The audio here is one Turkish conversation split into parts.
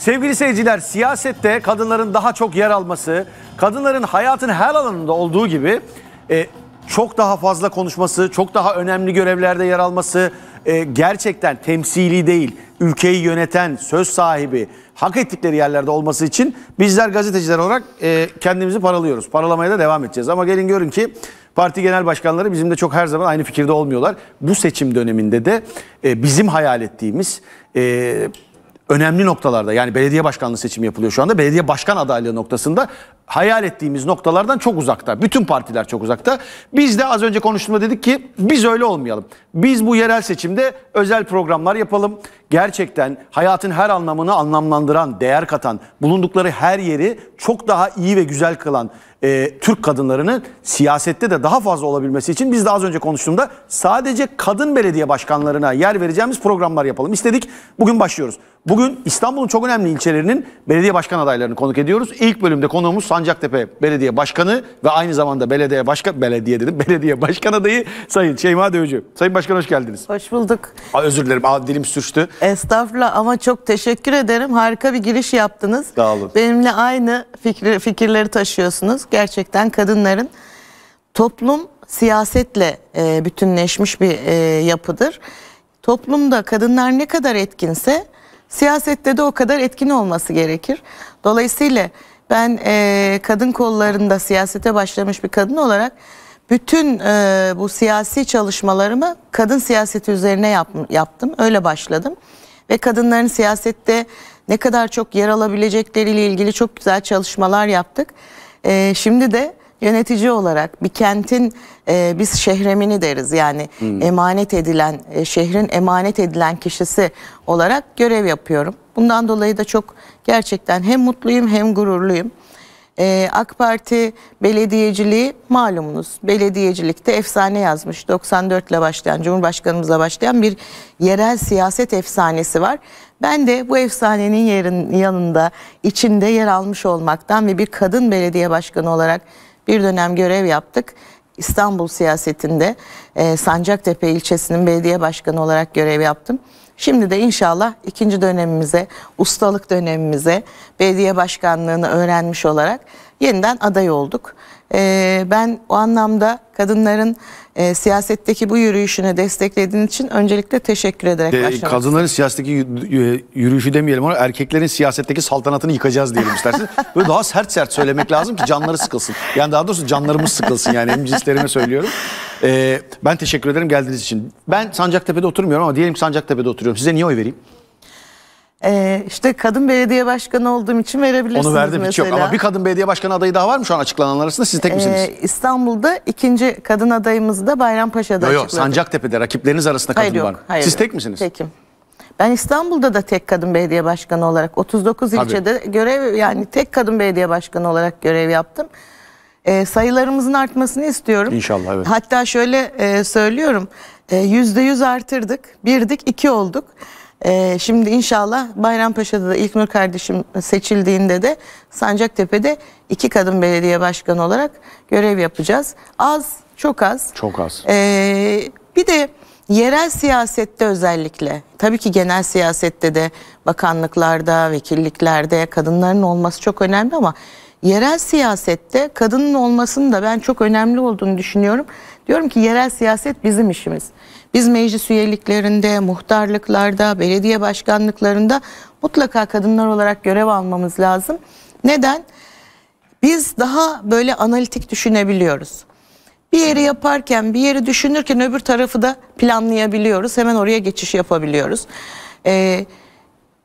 Sevgili seyirciler siyasette kadınların daha çok yer alması, kadınların hayatın her alanında olduğu gibi e, çok daha fazla konuşması, çok daha önemli görevlerde yer alması e, gerçekten temsili değil, ülkeyi yöneten, söz sahibi, hak ettikleri yerlerde olması için bizler gazeteciler olarak e, kendimizi paralıyoruz. Paralamaya da devam edeceğiz ama gelin görün ki parti genel başkanları bizim de çok her zaman aynı fikirde olmuyorlar. Bu seçim döneminde de e, bizim hayal ettiğimiz... E, önemli noktalarda yani belediye başkanlığı seçimi yapılıyor şu anda. Belediye başkan adaylığı noktasında hayal ettiğimiz noktalardan çok uzakta. Bütün partiler çok uzakta. Biz de az önce konuştuğumda dedik ki biz öyle olmayalım. Biz bu yerel seçimde özel programlar yapalım. Gerçekten hayatın her anlamını anlamlandıran, değer katan, bulundukları her yeri çok daha iyi ve güzel kılan e, Türk kadınlarının siyasette de daha fazla olabilmesi için biz daha az önce konuştuğumda sadece kadın belediye başkanlarına yer vereceğimiz programlar yapalım istedik. Bugün başlıyoruz. Bugün İstanbul'un çok önemli ilçelerinin belediye başkan adaylarını konuk ediyoruz. İlk bölümde konuğumuz Sancaktepe Belediye Başkanı ve aynı zamanda belediye başkan belediye dedim belediye başkan adayı Sayın Şeyma Dövücü. Sayın Başkan hoş geldiniz. Hoş bulduk. Aa, özür dilerim Aa, dilim sürçtü. Estağfurullah ama çok teşekkür ederim. Harika bir giriş yaptınız. Sağ olun. Benimle aynı fikri, fikirleri taşıyorsunuz gerçekten kadınların toplum siyasetle e, bütünleşmiş bir e, yapıdır. Toplumda kadınlar ne kadar etkinse siyasette de o kadar etkin olması gerekir. Dolayısıyla ben e, kadın kollarında siyasete başlamış bir kadın olarak bütün e, bu siyasi çalışmalarımı kadın siyaseti üzerine yap, yaptım. Öyle başladım. Ve kadınların siyasette ne kadar çok yer alabilecekleriyle ilgili çok güzel çalışmalar yaptık. E, şimdi de yönetici olarak bir kentin e, biz şehremini deriz yani hmm. emanet edilen e, şehrin emanet edilen kişisi olarak görev yapıyorum. Bundan dolayı da çok gerçekten hem mutluyum hem gururluyum e, AK Parti belediyeciliği malumunuz. Belediyecilikte efsane yazmış. 94 ile başlayan, Cumhurbaşkanımızla başlayan bir yerel siyaset efsanesi var. Ben de bu efsanenin yerin, yanında, içinde yer almış olmaktan ve bir kadın belediye başkanı olarak bir dönem görev yaptık. İstanbul siyasetinde e, Sancaktepe ilçesinin belediye başkanı olarak görev yaptım. Şimdi de inşallah ikinci dönemimize, ustalık dönemimize belediye başkanlığını öğrenmiş olarak yeniden aday olduk. Ee, ben o anlamda kadınların e, siyasetteki bu yürüyüşünü desteklediğiniz için öncelikle teşekkür ederek de, ee, başlamak Kadınların siyasetteki yürüyüşü demeyelim ama erkeklerin siyasetteki saltanatını yıkacağız diyelim isterseniz. Böyle daha sert sert söylemek lazım ki canları sıkılsın. Yani daha doğrusu canlarımız sıkılsın yani hem cinslerime söylüyorum. Ee, ben teşekkür ederim geldiğiniz için. Ben Sancaktepe'de oturmuyorum ama diyelim ki Sancaktepe'de oturuyorum. Size niye oy vereyim? Ee, işte kadın belediye başkanı olduğum için verebilirsiniz Onu verdim mesela. hiç yok ama bir kadın belediye başkanı adayı daha var mı şu an açıklananlar arasında siz tek misiniz? Ee, İstanbul'da ikinci kadın adayımız da Bayrampaşa'da Yok yok açıkladık. Sancaktepe'de rakipleriniz arasında kadın Hayır, var mı? hayır, siz tek misiniz? Tekim. Ben İstanbul'da da tek kadın belediye başkanı olarak 39 Tabii. ilçede görev yani tek kadın belediye başkanı olarak görev yaptım. Ee, sayılarımızın artmasını istiyorum. İnşallah, evet. Hatta şöyle e, söylüyorum. E, %100 artırdık. Birdik, iki olduk. Ee, şimdi inşallah Bayrampaşa'da da İlknur kardeşim seçildiğinde de Sancaktepe'de iki kadın belediye başkanı olarak görev yapacağız. Az, çok az. Çok az. Ee, bir de yerel siyasette özellikle, tabii ki genel siyasette de bakanlıklarda, vekilliklerde kadınların olması çok önemli ama yerel siyasette kadının olmasının da ben çok önemli olduğunu düşünüyorum. Diyorum ki yerel siyaset bizim işimiz. Biz meclis üyeliklerinde, muhtarlıklarda, belediye başkanlıklarında mutlaka kadınlar olarak görev almamız lazım. Neden? Biz daha böyle analitik düşünebiliyoruz. Bir yeri yaparken, bir yeri düşünürken öbür tarafı da planlayabiliyoruz. Hemen oraya geçiş yapabiliyoruz. Ee,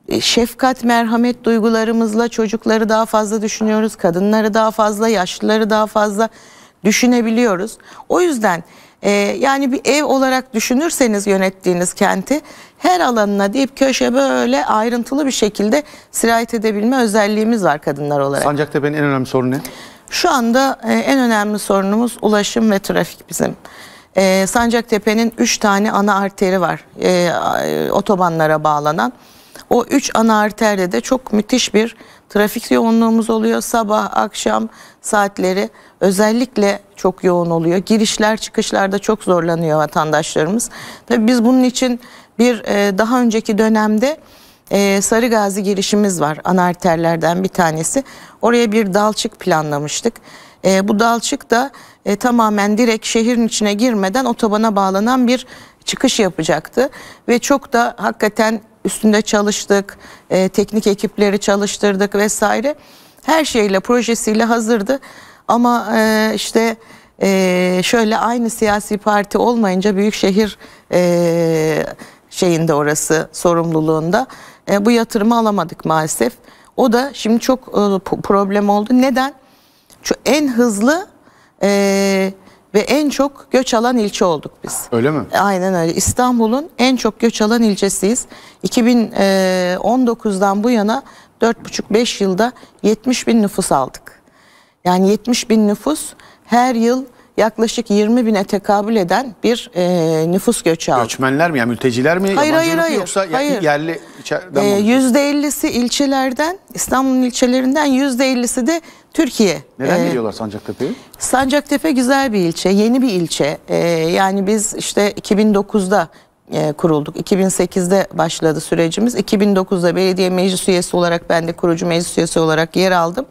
e, şefkat, merhamet duygularımızla çocukları daha fazla düşünüyoruz, kadınları daha fazla, yaşlıları daha fazla düşünebiliyoruz. O yüzden e, yani bir ev olarak düşünürseniz yönettiğiniz kenti her alanına deyip köşe böyle ayrıntılı bir şekilde sirayet edebilme özelliğimiz var kadınlar olarak. Sancaktepe'nin en önemli sorunu ne? Şu anda e, en önemli sorunumuz ulaşım ve trafik bizim. E, Sancaktepe'nin 3 tane ana arteri var e, e otobanlara bağlanan. O üç ana arterde de çok müthiş bir trafik yoğunluğumuz oluyor. Sabah, akşam saatleri özellikle çok yoğun oluyor. Girişler çıkışlarda çok zorlanıyor vatandaşlarımız. Tabii biz bunun için bir e, daha önceki dönemde e, Sarı Gazi girişimiz var. Ana arterlerden bir tanesi. Oraya bir dalçık planlamıştık. E, bu dalçık da e, tamamen direkt şehrin içine girmeden otobana bağlanan bir çıkış yapacaktı. Ve çok da hakikaten üstünde çalıştık, e, teknik ekipleri çalıştırdık vesaire. Her şeyle, projesiyle hazırdı. Ama e, işte e, şöyle aynı siyasi parti olmayınca büyükşehir e, şeyinde orası sorumluluğunda e, bu yatırımı alamadık maalesef. O da şimdi çok e, problem oldu. Neden? Şu en hızlı e, ve en çok göç alan ilçe olduk biz. Öyle mi? Aynen öyle. İstanbul'un en çok göç alan ilçesiyiz. 2019'dan e, bu yana 4,5-5 yılda 70 bin nüfus aldık. Yani 70 bin nüfus her yıl yaklaşık 20 bine tekabül eden bir e, nüfus göçü aldı. Göçmenler mi yani mülteciler mi? Hayır hayır hayır. Yoksa hayır. yerli içeriden e, %50'si ilçelerden İstanbul'un ilçelerinden %50'si de Türkiye. Neden ee, geliyorlar Sancaktepe'ye? Sancaktepe güzel bir ilçe, yeni bir ilçe. Ee, yani biz işte 2009'da e, kurulduk. 2008'de başladı sürecimiz. 2009'da belediye meclis üyesi olarak ben de kurucu meclis üyesi olarak yer aldım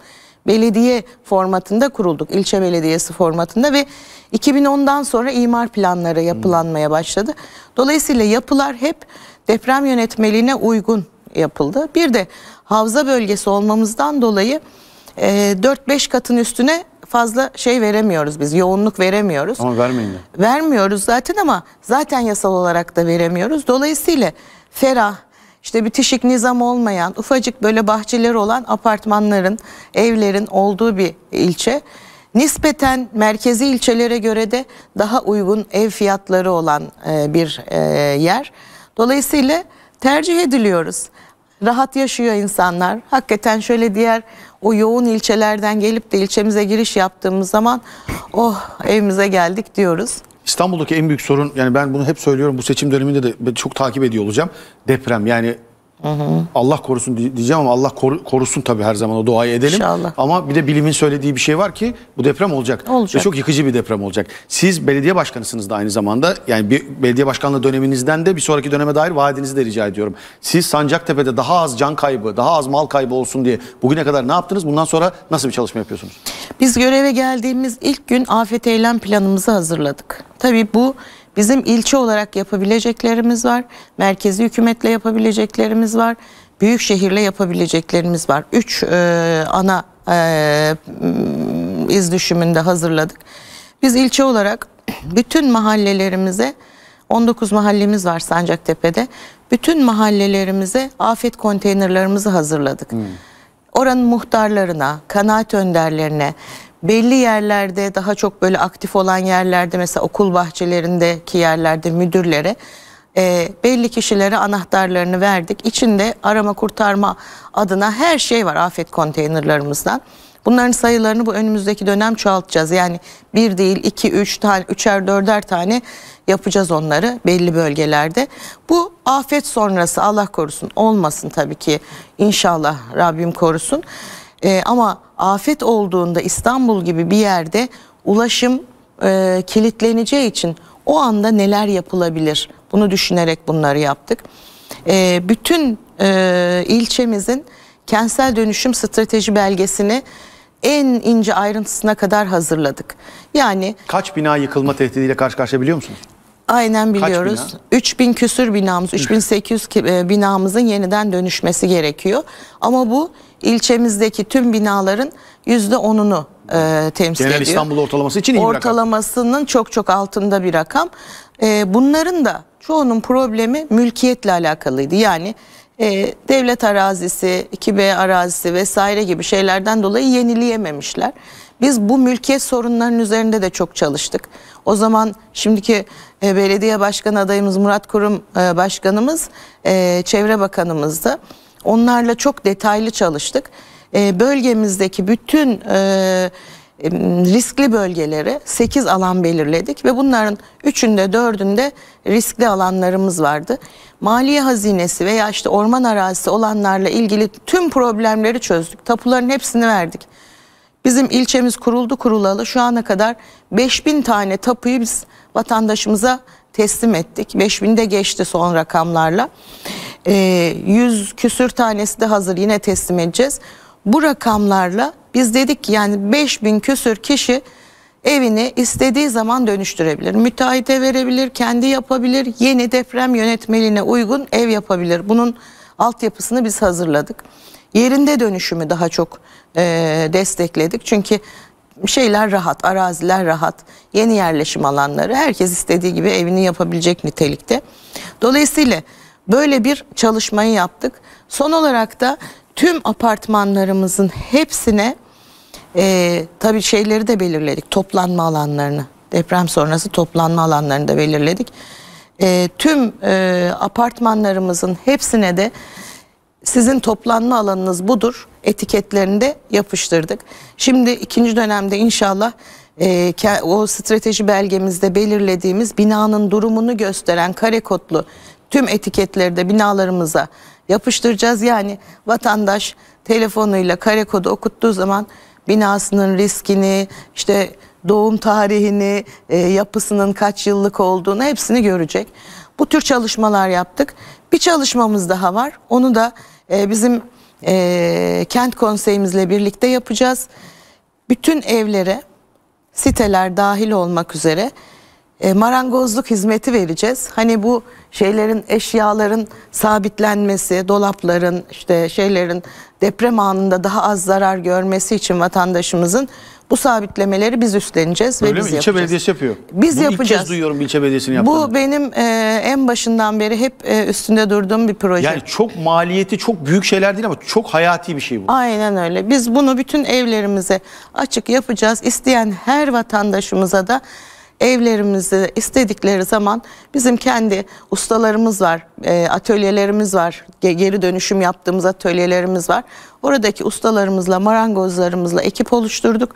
belediye formatında kurulduk. İlçe belediyesi formatında ve 2010'dan sonra imar planları yapılanmaya başladı. Dolayısıyla yapılar hep deprem yönetmeliğine uygun yapıldı. Bir de havza bölgesi olmamızdan dolayı 4-5 e, katın üstüne fazla şey veremiyoruz biz. Yoğunluk veremiyoruz. Ama vermeyin de. Vermiyoruz zaten ama zaten yasal olarak da veremiyoruz. Dolayısıyla ferah, işte bitişik nizam olmayan, ufacık böyle bahçeleri olan apartmanların, evlerin olduğu bir ilçe. Nispeten merkezi ilçelere göre de daha uygun ev fiyatları olan e, bir e, yer. Dolayısıyla tercih ediliyoruz. Rahat yaşıyor insanlar. Hakikaten şöyle diğer o yoğun ilçelerden gelip de ilçemize giriş yaptığımız zaman oh evimize geldik diyoruz. İstanbul'daki en büyük sorun yani ben bunu hep söylüyorum bu seçim döneminde de çok takip ediyor olacağım. Deprem yani Hı hı. Allah korusun diyeceğim ama Allah korusun tabii her zaman o duayı edelim. İnşallah. Ama bir de bilimin söylediği bir şey var ki bu deprem olacak. olacak. Ve çok yıkıcı bir deprem olacak. Siz belediye başkanısınız da aynı zamanda. Yani bir belediye başkanlığı döneminizden de bir sonraki döneme dair vaadinizi de rica ediyorum. Siz Sancaktepe'de daha az can kaybı, daha az mal kaybı olsun diye bugüne kadar ne yaptınız? Bundan sonra nasıl bir çalışma yapıyorsunuz? Biz göreve geldiğimiz ilk gün afet eylem planımızı hazırladık. Tabii bu Bizim ilçe olarak yapabileceklerimiz var. Merkezi hükümetle yapabileceklerimiz var. Büyük şehirle yapabileceklerimiz var. Üç e, ana e, iz düşümünde hazırladık. Biz ilçe olarak bütün mahallelerimize 19 mahallemiz var Sancaktepe'de. Bütün mahallelerimize afet konteynerlarımızı hazırladık. Hmm. Oranın muhtarlarına, kanaat önderlerine, belli yerlerde daha çok böyle aktif olan yerlerde mesela okul bahçelerindeki yerlerde müdürlere e, belli kişilere anahtarlarını verdik. İçinde arama kurtarma adına her şey var afet konteynerlarımızdan. Bunların sayılarını bu önümüzdeki dönem çoğaltacağız. Yani bir değil iki üç tane üçer dörder tane yapacağız onları belli bölgelerde. Bu afet sonrası Allah korusun olmasın tabii ki inşallah Rabbim korusun. E, ama afet olduğunda İstanbul gibi bir yerde ulaşım e, kilitleneceği için o anda neler yapılabilir? Bunu düşünerek bunları yaptık. E, bütün e, ilçemizin kentsel dönüşüm strateji belgesini en ince ayrıntısına kadar hazırladık. Yani kaç bina yıkılma tehdidiyle karşı karşıya biliyor musunuz? Aynen biliyoruz. 3000 küsür binamız, 3800 e, binamızın yeniden dönüşmesi gerekiyor. Ama bu ilçemizdeki tüm binaların %10'unu e, temsil Genel ediyor. Genel İstanbul ortalaması için iyi bir Ortalamasının rakam. çok çok altında bir rakam. E, bunların da çoğunun problemi mülkiyetle alakalıydı. Yani e, devlet arazisi, 2B arazisi vesaire gibi şeylerden dolayı yenileyememişler. Biz bu mülkiyet sorunlarının üzerinde de çok çalıştık. O zaman şimdiki e, belediye başkan adayımız Murat Kurum e, başkanımız, e, çevre bakanımızdı. Onlarla çok detaylı çalıştık. Ee, bölgemizdeki bütün e, riskli bölgeleri 8 alan belirledik ve bunların 3'ünde 4'ünde riskli alanlarımız vardı. Maliye hazinesi veya işte orman arazisi olanlarla ilgili tüm problemleri çözdük. Tapuların hepsini verdik. Bizim ilçemiz kuruldu kurulalı şu ana kadar 5000 tane tapuyu biz vatandaşımıza teslim ettik. 5000'de geçti son rakamlarla. E, ee, 100 küsür tanesi de hazır yine teslim edeceğiz. Bu rakamlarla biz dedik ki yani 5000 küsür kişi evini istediği zaman dönüştürebilir. Müteahhite verebilir, kendi yapabilir, yeni deprem yönetmeliğine uygun ev yapabilir. Bunun altyapısını biz hazırladık. Yerinde dönüşümü daha çok e, destekledik. Çünkü şeyler rahat, araziler rahat, yeni yerleşim alanları, herkes istediği gibi evini yapabilecek nitelikte. Dolayısıyla böyle bir çalışmayı yaptık. Son olarak da tüm apartmanlarımızın hepsine e, tabii şeyleri de belirledik, toplanma alanlarını. Deprem sonrası toplanma alanlarını da belirledik. E, tüm e, apartmanlarımızın hepsine de sizin toplanma alanınız budur. Etiketlerini de yapıştırdık. Şimdi ikinci dönemde inşallah e, o strateji belgemizde belirlediğimiz binanın durumunu gösteren kare kodlu tüm etiketleri de binalarımıza yapıştıracağız. Yani vatandaş telefonuyla kare kodu okuttuğu zaman binasının riskini, işte doğum tarihini, e, yapısının kaç yıllık olduğunu hepsini görecek. Bu tür çalışmalar yaptık. Bir çalışmamız daha var. Onu da ee, bizim e, kent konseyimizle birlikte yapacağız. Bütün evlere siteler dahil olmak üzere e, marangozluk hizmeti vereceğiz. Hani bu şeylerin eşyaların sabitlenmesi, dolapların işte şeylerin deprem anında daha az zarar görmesi için vatandaşımızın bu sabitlemeleri biz üstleneceğiz Öyle ve biz yapacağız. İlçe belediyesi yapıyor. Biz Bunu yapacağız. ilk duyuyorum ilçe belediyesini yaptığını. Bu benim e, en başından beri hep e, üstünde durduğum bir proje. Yani çok maliyeti çok büyük şeyler değil ama çok hayati bir şey bu. Aynen öyle. Biz bunu bütün evlerimize açık yapacağız. İsteyen her vatandaşımıza da evlerimizi istedikleri zaman bizim kendi ustalarımız var, e, atölyelerimiz var, geri dönüşüm yaptığımız atölyelerimiz var. Oradaki ustalarımızla, marangozlarımızla ekip oluşturduk.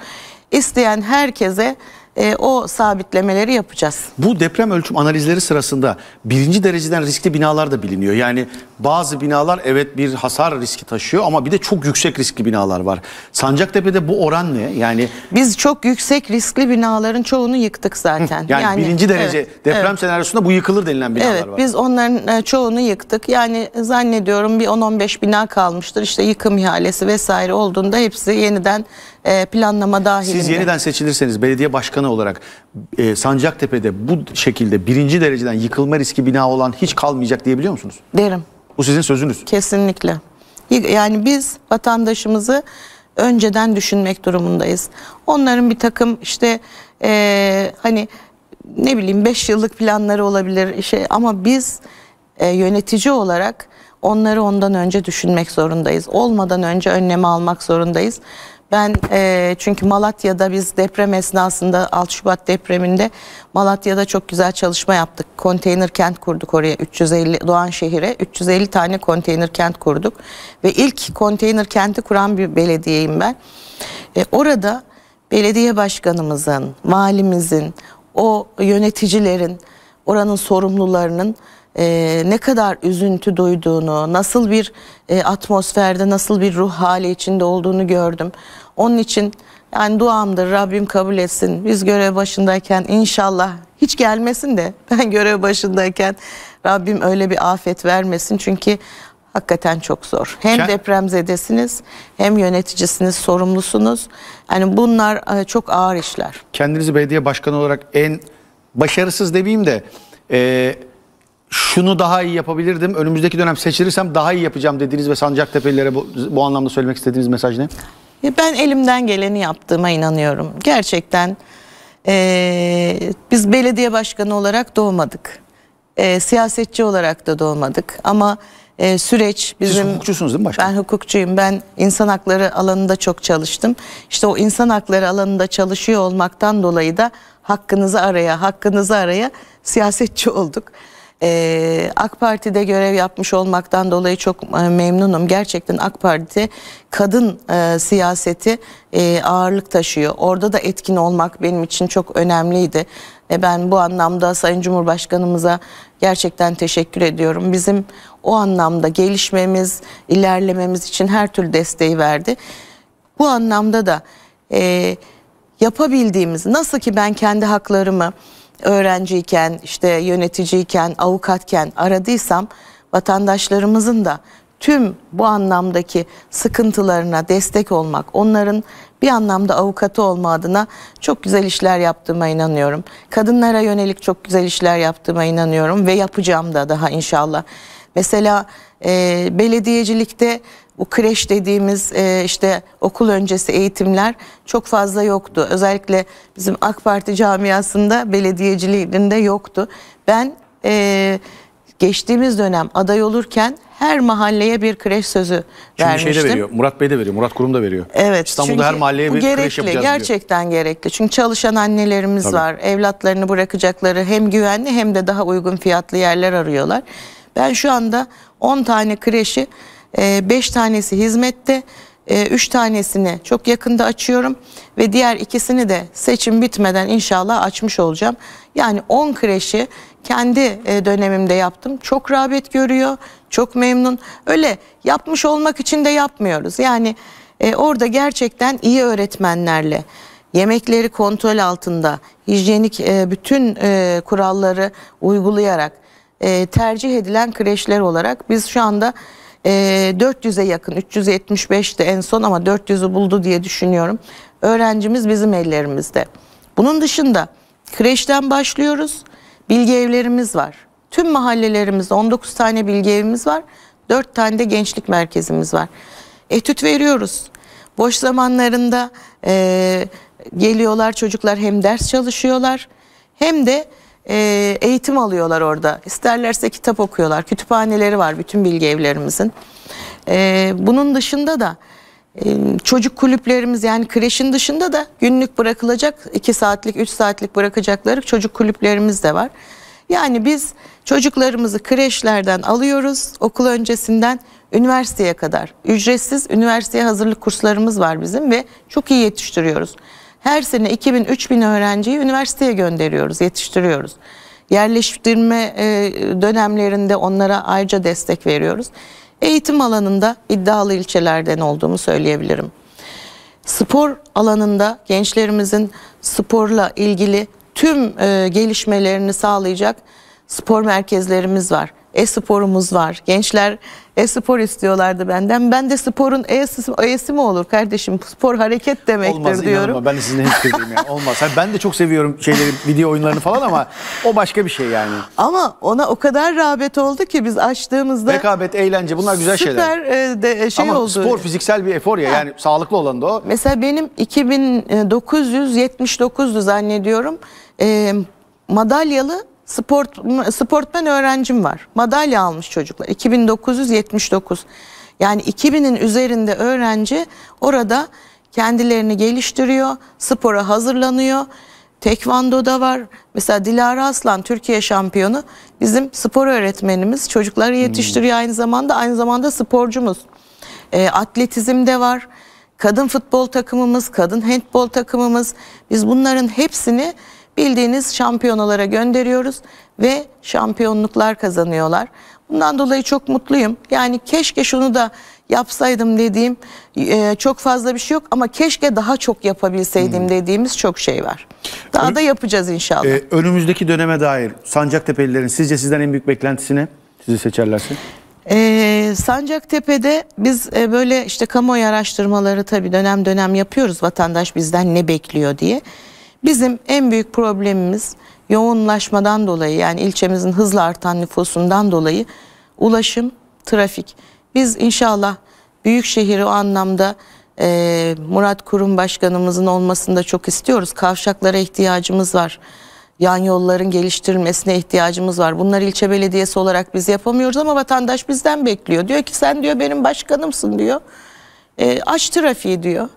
İsteyen herkese e, o sabitlemeleri yapacağız. Bu deprem ölçüm analizleri sırasında birinci dereceden riskli binalar da biliniyor. Yani bazı binalar evet bir hasar riski taşıyor ama bir de çok yüksek riskli binalar var. Sancaktepe'de bu oran ne? Yani biz çok yüksek riskli binaların çoğunu yıktık zaten. yani, yani birinci derece evet, deprem evet. senaryosunda bu yıkılır denilen binalar evet, var. Evet biz onların e, çoğunu yıktık. Yani zannediyorum bir 10-15 bina kalmıştır. İşte yıkım ihalesi vesaire olduğunda hepsi yeniden e, planlama dahilinde. Siz yeniden seçilirseniz belediye başkanı olarak e, Sancaktepe'de bu şekilde birinci dereceden yıkılma riski bina olan hiç kalmayacak diyebiliyor musunuz? Derim. Bu sizin sözünüz. Kesinlikle. Yani biz vatandaşımızı önceden düşünmek durumundayız. Onların bir takım işte e, hani ne bileyim 5 yıllık planları olabilir şey ama biz e, yönetici olarak onları ondan önce düşünmek zorundayız. Olmadan önce önlemi almak zorundayız. Ben e, çünkü Malatya'da biz deprem esnasında 6 Şubat depreminde Malatya'da çok güzel çalışma yaptık. Konteyner kent kurduk oraya 350 Doğan şehire 350 tane konteyner kent kurduk ve ilk konteyner kenti kuran bir belediyeyim ben. E, orada belediye başkanımızın, valimizin, o yöneticilerin, oranın sorumlularının e, ne kadar üzüntü duyduğunu, nasıl bir e, atmosferde, nasıl bir ruh hali içinde olduğunu gördüm. Onun için yani duamdır Rabbim kabul etsin. Biz görev başındayken inşallah hiç gelmesin de ben görev başındayken Rabbim öyle bir afet vermesin. Çünkü hakikaten çok zor. Hem Kend- depremzedesiniz hem yöneticisiniz, sorumlusunuz. Yani bunlar e, çok ağır işler. Kendinizi belediye başkanı olarak en başarısız demeyeyim de e, şunu daha iyi yapabilirdim, önümüzdeki dönem seçilirsem daha iyi yapacağım dediğiniz ve Sancaktepe'lilere bu, bu anlamda söylemek istediğiniz mesaj ne? Ben elimden geleni yaptığıma inanıyorum. Gerçekten e, biz belediye başkanı olarak doğmadık. E, siyasetçi olarak da doğmadık ama e, süreç bizim... Siz hukukçusunuz değil mi başkanım? Ben hukukçuyum. Ben insan hakları alanında çok çalıştım. İşte o insan hakları alanında çalışıyor olmaktan dolayı da hakkınızı araya, hakkınızı araya siyasetçi olduk. Ee, AK Parti'de görev yapmış olmaktan dolayı çok e, memnunum. Gerçekten AK Parti kadın e, siyaseti e, ağırlık taşıyor. Orada da etkin olmak benim için çok önemliydi. E, ben bu anlamda Sayın Cumhurbaşkanımıza gerçekten teşekkür ediyorum. Bizim o anlamda gelişmemiz, ilerlememiz için her türlü desteği verdi. Bu anlamda da e, yapabildiğimiz, nasıl ki ben kendi haklarımı öğrenciyken, işte yöneticiyken, avukatken aradıysam vatandaşlarımızın da tüm bu anlamdaki sıkıntılarına destek olmak, onların bir anlamda avukatı olma adına çok güzel işler yaptığıma inanıyorum. Kadınlara yönelik çok güzel işler yaptığıma inanıyorum ve yapacağım da daha inşallah. Mesela e, belediyecilikte bu kreş dediğimiz e, işte okul öncesi eğitimler çok fazla yoktu. Özellikle bizim AK Parti camiasında belediyeciliğinde yoktu. Ben e, geçtiğimiz dönem aday olurken her mahalleye bir kreş sözü Çünkü vermiştim. Çünkü şey de veriyor, Murat Bey de veriyor, Murat Kurum da veriyor. Evet. İstanbul'da her mahalleye bir gerekli, kreş yapacağız Gerçekten diyor. gerekli. Çünkü çalışan annelerimiz Tabii. var. Evlatlarını bırakacakları hem güvenli hem de daha uygun fiyatlı yerler arıyorlar. Ben şu anda 10 tane kreşi 5 ee, tanesi hizmette. 3 ee, tanesini çok yakında açıyorum ve diğer ikisini de seçim bitmeden inşallah açmış olacağım. Yani 10 kreşi kendi e, dönemimde yaptım. Çok rağbet görüyor, çok memnun. Öyle yapmış olmak için de yapmıyoruz. Yani e, orada gerçekten iyi öğretmenlerle, yemekleri kontrol altında, hijyenik e, bütün kuralları uygulayarak tercih edilen kreşler olarak biz şu anda e, ee, 400'e yakın 375'ti en son ama 400'ü buldu diye düşünüyorum. Öğrencimiz bizim ellerimizde. Bunun dışında kreşten başlıyoruz. Bilgi evlerimiz var. Tüm mahallelerimizde 19 tane bilgi evimiz var. 4 tane de gençlik merkezimiz var. Etüt veriyoruz. Boş zamanlarında e, geliyorlar çocuklar hem ders çalışıyorlar hem de e, eğitim alıyorlar orada. İsterlerse kitap okuyorlar. Kütüphaneleri var bütün bilgi evlerimizin. E, bunun dışında da e, çocuk kulüplerimiz yani kreşin dışında da günlük bırakılacak 2 saatlik 3 saatlik bırakacakları çocuk kulüplerimiz de var. Yani biz çocuklarımızı kreşlerden alıyoruz okul öncesinden üniversiteye kadar. Ücretsiz üniversiteye hazırlık kurslarımız var bizim ve çok iyi yetiştiriyoruz her sene 2000-3000 öğrenciyi üniversiteye gönderiyoruz, yetiştiriyoruz. Yerleştirme e, dönemlerinde onlara ayrıca destek veriyoruz. Eğitim alanında iddialı ilçelerden olduğumu söyleyebilirim. Spor alanında gençlerimizin sporla ilgili tüm e, gelişmelerini sağlayacak spor merkezlerimiz var e-sporumuz var. Gençler e-spor istiyorlardı benden. Ben de sporun e-si mi olur kardeşim? Spor hareket demektir Olmaz, diyorum. Olmaz ben de sizin hemfikriyim yani. Olmaz. Yani ben de çok seviyorum şeyleri, video oyunlarını falan ama o başka bir şey yani. Ama ona o kadar rağbet oldu ki biz açtığımızda... Rekabet, eğlence bunlar güzel süper, şeyler. Süper de e, şey ama oldu. spor fiziksel bir efor ya. Ha. Yani sağlıklı olan da o. Mesela benim 2979'du zannediyorum. E, madalyalı Sport, sportmen öğrencim var. Madalya almış çocuklar. 2979. Yani 2000'in üzerinde öğrenci orada kendilerini geliştiriyor, spora hazırlanıyor. Tekvando da var. Mesela Dilara Aslan Türkiye şampiyonu bizim spor öğretmenimiz. Çocukları hmm. yetiştiriyor aynı zamanda. Aynı zamanda sporcumuz. E, de var. Kadın futbol takımımız, kadın handbol takımımız. Biz bunların hepsini bildiğiniz şampiyonalara gönderiyoruz ve şampiyonluklar kazanıyorlar. Bundan dolayı çok mutluyum. Yani keşke şunu da yapsaydım dediğim e, çok fazla bir şey yok ama keşke daha çok yapabilseydim hmm. dediğimiz çok şey var. Daha Önüm, da yapacağız inşallah. E, önümüzdeki döneme dair Sancaktepe'lilerin sizce sizden en büyük beklentisi ne? Sizi seçerlerse. Ee, Sancaktepe'de biz e, böyle işte kamuoyu araştırmaları tabii dönem dönem yapıyoruz vatandaş bizden ne bekliyor diye. Bizim en büyük problemimiz yoğunlaşmadan dolayı yani ilçemizin hızla artan nüfusundan dolayı ulaşım, trafik. Biz inşallah büyük şehir o anlamda e, Murat Kurum Başkanımızın olmasını da çok istiyoruz. Kavşaklara ihtiyacımız var. Yan yolların geliştirilmesine ihtiyacımız var. Bunlar ilçe belediyesi olarak biz yapamıyoruz ama vatandaş bizden bekliyor. Diyor ki sen diyor benim başkanımsın diyor. E, aç trafiği diyor.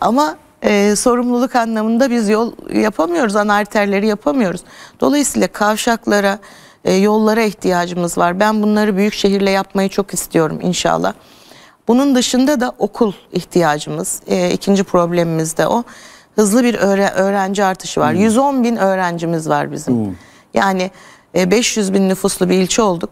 Ama e, sorumluluk anlamında biz yol yapamıyoruz, anarterleri yapamıyoruz. Dolayısıyla kavşaklara, e, yollara ihtiyacımız var. Ben bunları büyük şehirle yapmayı çok istiyorum inşallah. Bunun dışında da okul ihtiyacımız. E, ikinci problemimiz de o. Hızlı bir öğre, öğrenci artışı var. Hmm. 110 bin öğrencimiz var bizim. Hmm. Yani e, 500 bin nüfuslu bir ilçe olduk.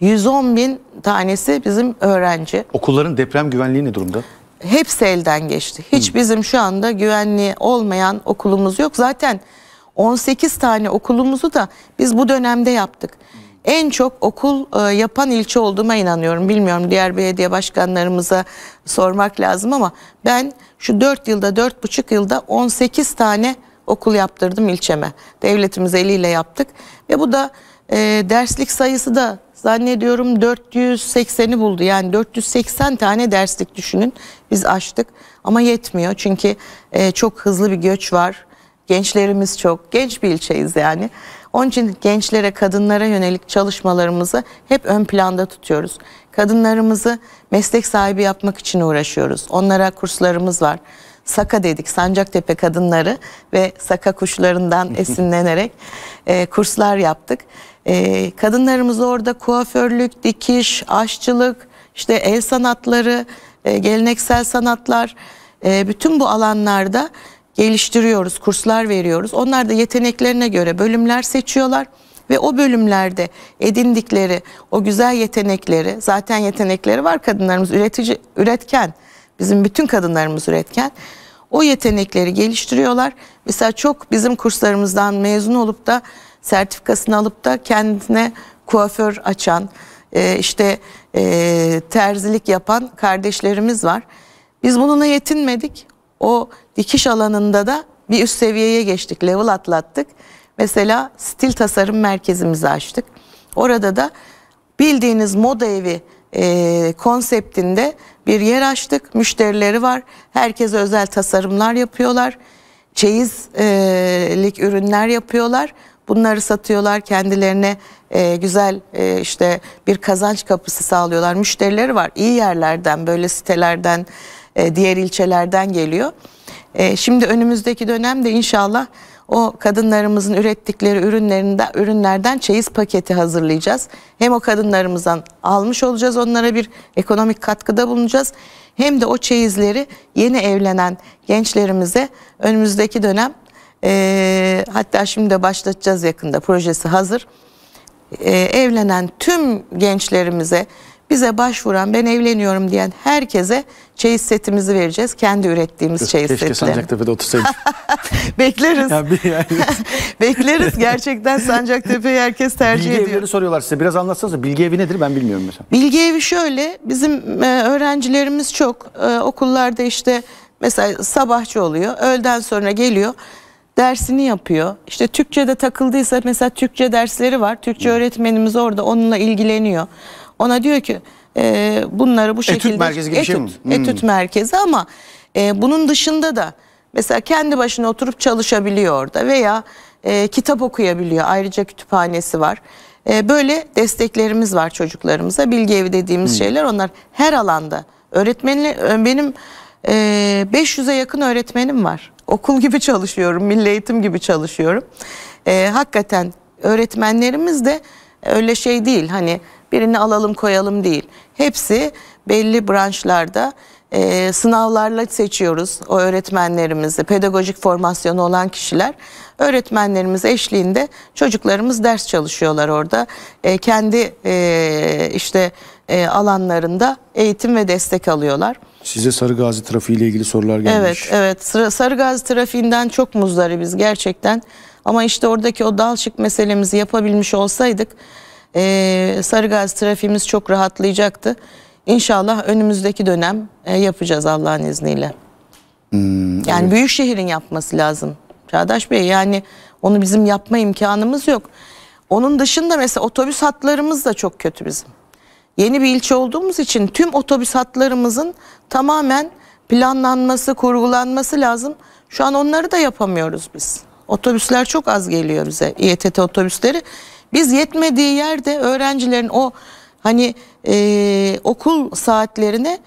110 bin tanesi bizim öğrenci. Okulların deprem güvenliği ne durumda? hepsi elden geçti. Hiç Hı. bizim şu anda güvenliği olmayan okulumuz yok. Zaten 18 tane okulumuzu da biz bu dönemde yaptık. En çok okul e, yapan ilçe olduğuma inanıyorum. Bilmiyorum diğer belediye başkanlarımıza sormak lazım ama ben şu 4 yılda 4,5 yılda 18 tane okul yaptırdım ilçeme. Devletimiz eliyle yaptık ve bu da e, derslik sayısı da zannediyorum 480'i buldu. Yani 480 tane derslik düşünün biz açtık ama yetmiyor çünkü e, çok hızlı bir göç var. Gençlerimiz çok. Genç bir ilçeyiz yani. Onun için gençlere, kadınlara yönelik çalışmalarımızı hep ön planda tutuyoruz. Kadınlarımızı meslek sahibi yapmak için uğraşıyoruz. Onlara kurslarımız var. Saka dedik, Sancaktepe kadınları ve Saka kuşlarından esinlenerek e, kurslar yaptık. E, kadınlarımız orada kuaförlük, dikiş, aşçılık, işte el sanatları, e, geleneksel sanatlar e, bütün bu alanlarda geliştiriyoruz, kurslar veriyoruz. Onlar da yeteneklerine göre bölümler seçiyorlar ve o bölümlerde edindikleri o güzel yetenekleri, zaten yetenekleri var kadınlarımız üretici üretken. Bizim bütün kadınlarımız üretken. O yetenekleri geliştiriyorlar. Mesela çok bizim kurslarımızdan mezun olup da sertifikasını alıp da kendine kuaför açan, e, işte e, terzilik yapan kardeşlerimiz var. Biz bununla yetinmedik. O dikiş alanında da bir üst seviyeye geçtik, level atlattık. Mesela stil tasarım merkezimizi açtık. Orada da bildiğiniz moda evi e, konseptinde bir yer açtık. Müşterileri var. Herkese özel tasarımlar yapıyorlar. Çeyizlik e, ürünler yapıyorlar. Bunları satıyorlar kendilerine e, güzel e, işte bir kazanç kapısı sağlıyorlar. Müşterileri var iyi yerlerden böyle sitelerden e, diğer ilçelerden geliyor. E, şimdi önümüzdeki dönemde inşallah o kadınlarımızın ürettikleri ürünlerinde ürünlerden çeyiz paketi hazırlayacağız. Hem o kadınlarımızdan almış olacağız onlara bir ekonomik katkıda bulunacağız. Hem de o çeyizleri yeni evlenen gençlerimize önümüzdeki dönem e, hatta şimdi de başlatacağız yakında projesi hazır. E, evlenen tüm gençlerimize bize başvuran ben evleniyorum diyen herkese çeyiz setimizi vereceğiz. Kendi ürettiğimiz çeyiz setleri. Keşke Sancaktepe'de otursaydık. Bekleriz. Bekleriz. Gerçekten Sancaktepe'yi herkes tercih Bilgi ediyor. Bilgi evleri soruyorlar size. Biraz anlatsanıza. Bilgi evi nedir? Ben bilmiyorum mesela. Bilgi evi şöyle. Bizim e, öğrencilerimiz çok. E, okullarda işte mesela sabahçı oluyor. Öğleden sonra geliyor dersini yapıyor. İşte Türkçe'de takıldıysa mesela Türkçe dersleri var. Türkçe öğretmenimiz orada onunla ilgileniyor. Ona diyor ki e, bunları bu şekilde... Etüt merkezi gibi etüt, şey mi? Hmm. Etüt merkezi ama e, bunun dışında da mesela kendi başına oturup çalışabiliyor orada veya e, kitap okuyabiliyor. Ayrıca kütüphanesi var. E, böyle desteklerimiz var çocuklarımıza. Bilgi evi dediğimiz hmm. şeyler onlar her alanda. Öğretmenle benim e, 500'e yakın öğretmenim var okul gibi çalışıyorum, milli eğitim gibi çalışıyorum. E, hakikaten öğretmenlerimiz de öyle şey değil hani birini alalım koyalım değil. Hepsi belli branşlarda e, sınavlarla seçiyoruz o öğretmenlerimizi. Pedagojik formasyonu olan kişiler öğretmenlerimiz eşliğinde çocuklarımız ders çalışıyorlar orada. E, kendi e, işte e, alanlarında eğitim ve destek alıyorlar. Size sarı Sarıgazi trafiği ile ilgili sorular gelmiş. Evet, evet. sarı Sarıgazi trafiğinden çok biz gerçekten. Ama işte oradaki o dalçık meselemizi yapabilmiş olsaydık e, Sarıgazi trafiğimiz çok rahatlayacaktı. İnşallah önümüzdeki dönem e, yapacağız Allah'ın izniyle. Hmm, yani evet. büyük şehrin yapması lazım. Çağdaş Bey yani onu bizim yapma imkanımız yok. Onun dışında mesela otobüs hatlarımız da çok kötü bizim. Yeni bir ilçe olduğumuz için tüm otobüs hatlarımızın tamamen planlanması, kurgulanması lazım. Şu an onları da yapamıyoruz biz. Otobüsler çok az geliyor bize. İETT otobüsleri. Biz yetmediği yerde öğrencilerin o Hani e, okul saatlerine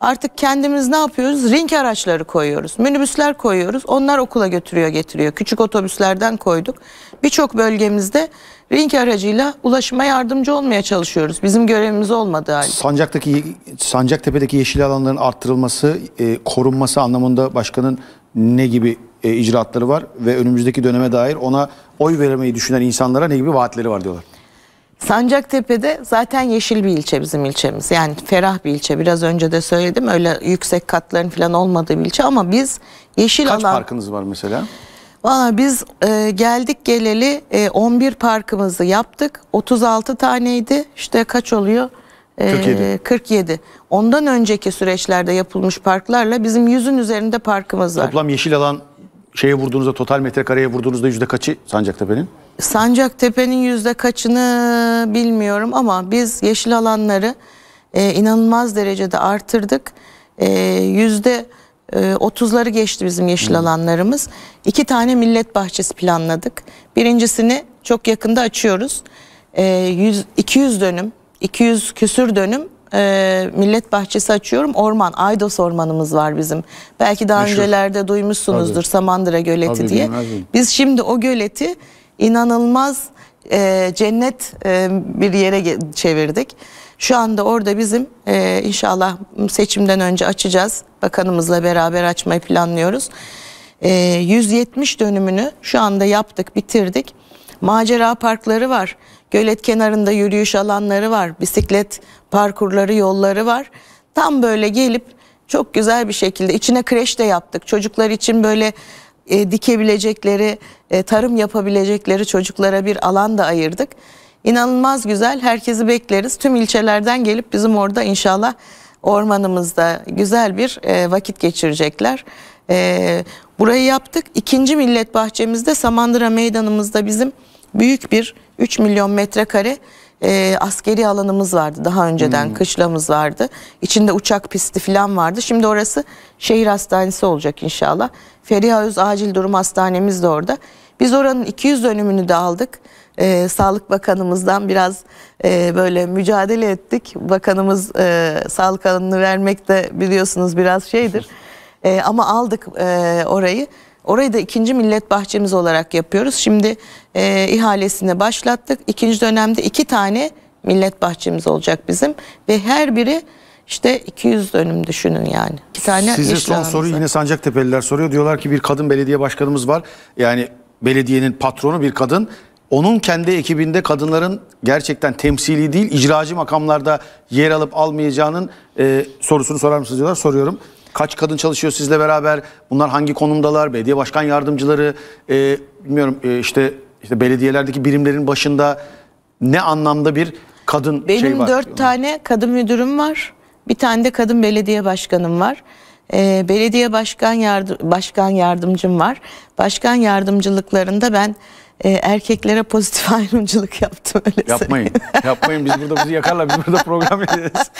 artık kendimiz ne yapıyoruz? Ring araçları koyuyoruz. Minibüsler koyuyoruz. Onlar okula götürüyor getiriyor. Küçük otobüslerden koyduk. Birçok bölgemizde ring aracıyla ulaşıma yardımcı olmaya çalışıyoruz. Bizim görevimiz olmadı halde. Sancak'taki Sancaktepe'deki yeşil alanların arttırılması, e, korunması anlamında başkanın ne gibi e, icraatları var ve önümüzdeki döneme dair ona oy vermeyi düşünen insanlara ne gibi vaatleri var diyorlar. Sancaktepe'de zaten yeşil bir ilçe bizim ilçemiz. Yani ferah bir ilçe. Biraz önce de söyledim. Öyle yüksek katların falan olmadığı bir ilçe ama biz yeşil Kaç alan... Kaç parkınız var mesela? Valla biz e, geldik geleli e, 11 parkımızı yaptık. 36 taneydi. İşte kaç oluyor? 47. E, 47. Ondan önceki süreçlerde yapılmış parklarla bizim yüzün üzerinde parkımız var. Toplam yeşil alan şeye vurduğunuzda total metrekareye vurduğunuzda yüzde kaçı Sancaktepe'nin? Sancaktepe'nin yüzde kaçını bilmiyorum ama biz yeşil alanları e, inanılmaz derecede artırdık. E, yüzde e, otuzları geçti bizim yeşil hmm. alanlarımız. İki tane millet bahçesi planladık. Birincisini çok yakında açıyoruz. E, 100, 200 dönüm, 200 küsür dönüm e, millet bahçesi açıyorum. Orman, Aydos ormanımız var bizim. Belki daha Meşhur. öncelerde duymuşsunuzdur Tabii. Samandıra Göleti Tabii, diye. Bilmezdim. Biz şimdi o göleti inanılmaz e, cennet e, bir yere çevirdik. Şu anda orada bizim e, inşallah seçimden önce açacağız. Bakanımızla beraber açmayı planlıyoruz. E, 170 dönümünü şu anda yaptık, bitirdik. Macera parkları var. Gölet kenarında yürüyüş alanları var. Bisiklet parkurları, yolları var. Tam böyle gelip çok güzel bir şekilde içine kreş de yaptık. Çocuklar için böyle e, dikebilecekleri, e, tarım yapabilecekleri çocuklara bir alan da ayırdık. İnanılmaz güzel. Herkesi bekleriz. Tüm ilçelerden gelip bizim orada inşallah ormanımızda güzel bir e, vakit geçirecekler. E, burayı yaptık. İkinci millet bahçemizde Samandıra Meydanımızda bizim büyük bir 3 milyon metrekare e, askeri alanımız vardı daha önceden hmm. kışlamız vardı. içinde uçak pisti falan vardı. Şimdi orası şehir hastanesi olacak inşallah. Feriha Öz Acil Durum Hastanemiz de orada. Biz oranın 200 dönümünü de aldık. Ee, Sağlık Bakanımızdan biraz e, böyle mücadele ettik. Bakanımız e, sağlık alanını vermek de biliyorsunuz biraz şeydir. E, ama aldık e, orayı. Orayı da ikinci millet bahçemiz olarak yapıyoruz. Şimdi e, ihalesine başlattık. İkinci dönemde iki tane millet bahçemiz olacak bizim. Ve her biri işte 200 dönüm düşünün yani. İki tane Size son soru yine Sancaktepe'liler soruyor. Diyorlar ki bir kadın belediye başkanımız var. Yani belediyenin patronu bir kadın. Onun kendi ekibinde kadınların gerçekten temsili değil icracı makamlarda yer alıp almayacağının e, sorusunu sorar mısınız diyorlar. Soruyorum. Kaç kadın çalışıyor sizle beraber? Bunlar hangi konumdalar? Belediye başkan yardımcıları, e, bilmiyorum e, işte işte belediyelerdeki birimlerin başında ne anlamda bir kadın şey Benim şey var? Benim dört tane kadın müdürüm var. Bir tane de kadın belediye başkanım var. E, belediye başkan yardım, başkan yardımcım var. Başkan yardımcılıklarında ben e, erkeklere pozitif ayrımcılık yaptım öyle Yapmayın. Söyleyeyim. Yapmayın. Biz burada bizi yakarlar. Biz burada program ederiz.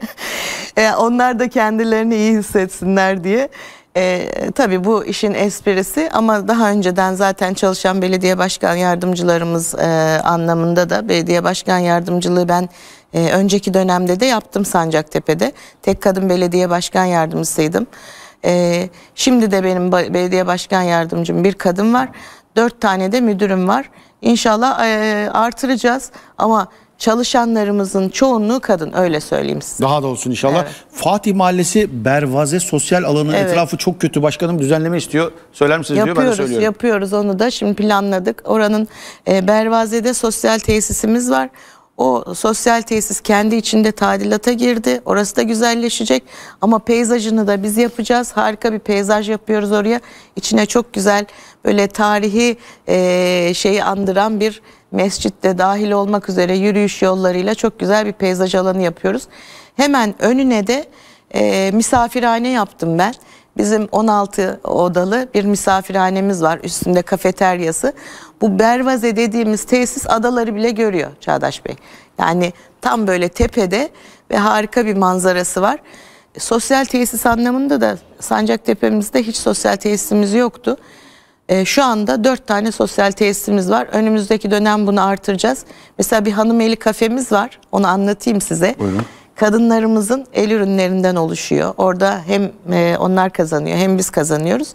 e, onlar da kendilerini iyi hissetsinler diye. E, tabii bu işin esprisi ama daha önceden zaten çalışan belediye başkan yardımcılarımız e, anlamında da belediye başkan yardımcılığı ben e, önceki dönemde de yaptım Sancaktepe'de. Tek kadın belediye başkan yardımcısıydım. E, şimdi de benim belediye başkan yardımcım bir kadın var. Dört tane de müdürüm var. İnşallah e, artıracağız ama çalışanlarımızın çoğunluğu kadın öyle söyleyeyim size. Daha da olsun inşallah. Evet. Fatih Mahallesi Bervaze sosyal alanının evet. etrafı çok kötü. Başkanım düzenleme istiyor. Söyler misiniz yapıyoruz, diyor ben de söylüyorum. Yapıyoruz onu da şimdi planladık. Oranın e, Bervaze'de sosyal tesisimiz var. O sosyal tesis kendi içinde tadilata girdi. Orası da güzelleşecek. Ama peyzajını da biz yapacağız. Harika bir peyzaj yapıyoruz oraya. İçine çok güzel böyle tarihi e, şeyi andıran bir mescitte dahil olmak üzere yürüyüş yollarıyla çok güzel bir peyzaj alanı yapıyoruz. Hemen önüne de e, misafirhane yaptım ben. Bizim 16 odalı bir misafirhanemiz var. Üstünde kafeteryası. Bu Bervaze dediğimiz tesis adaları bile görüyor Çağdaş Bey. Yani tam böyle tepede ve harika bir manzarası var. Sosyal tesis anlamında da Sancaktepe'mizde hiç sosyal tesisimiz yoktu. E, şu anda dört tane sosyal tesisimiz var. Önümüzdeki dönem bunu artıracağız. Mesela bir hanımeli kafemiz var. Onu anlatayım size. Buyurun kadınlarımızın el ürünlerinden oluşuyor. Orada hem e, onlar kazanıyor hem biz kazanıyoruz.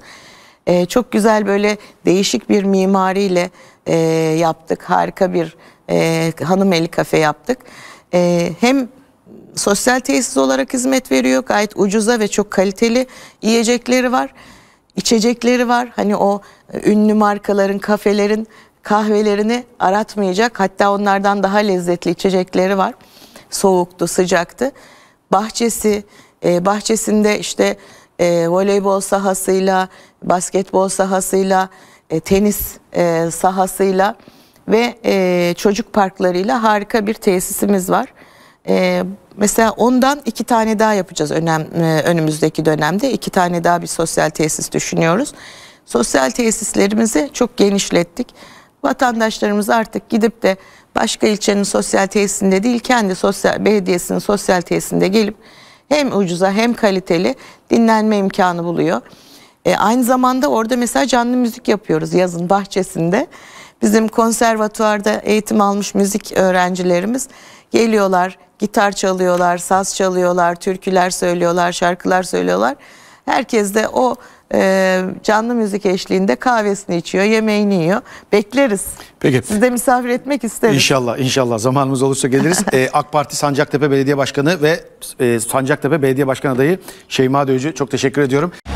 E, çok güzel böyle değişik bir mimariyle e, yaptık. Harika bir e, hanım eli kafe yaptık. hem sosyal tesis olarak hizmet veriyor. Gayet ucuza ve çok kaliteli yiyecekleri var. İçecekleri var. Hani o ünlü markaların, kafelerin kahvelerini aratmayacak. Hatta onlardan daha lezzetli içecekleri var soğuktu, sıcaktı. Bahçesi, e, bahçesinde işte e, voleybol sahasıyla, basketbol sahasıyla, e, tenis e, sahasıyla ve e, çocuk parklarıyla harika bir tesisimiz var. E, mesela ondan iki tane daha yapacağız önem, e, önümüzdeki dönemde. iki tane daha bir sosyal tesis düşünüyoruz. Sosyal tesislerimizi çok genişlettik. Vatandaşlarımız artık gidip de başka ilçenin sosyal tesisinde değil kendi sosyal belediyesinin sosyal tesisinde gelip hem ucuza hem kaliteli dinlenme imkanı buluyor. E, aynı zamanda orada mesela canlı müzik yapıyoruz yazın bahçesinde. Bizim konservatuvarda eğitim almış müzik öğrencilerimiz geliyorlar, gitar çalıyorlar, saz çalıyorlar, türküler söylüyorlar, şarkılar söylüyorlar. Herkes de o e, canlı müzik eşliğinde kahvesini içiyor, yemeğini yiyor. Bekleriz. Peki. Siz de misafir etmek isteriz. İnşallah, inşallah. Zamanımız olursa geliriz. ee, AK Parti Sancaktepe Belediye Başkanı ve e, Sancaktepe Belediye Başkan adayı Şeyma Döyücü çok teşekkür ediyorum.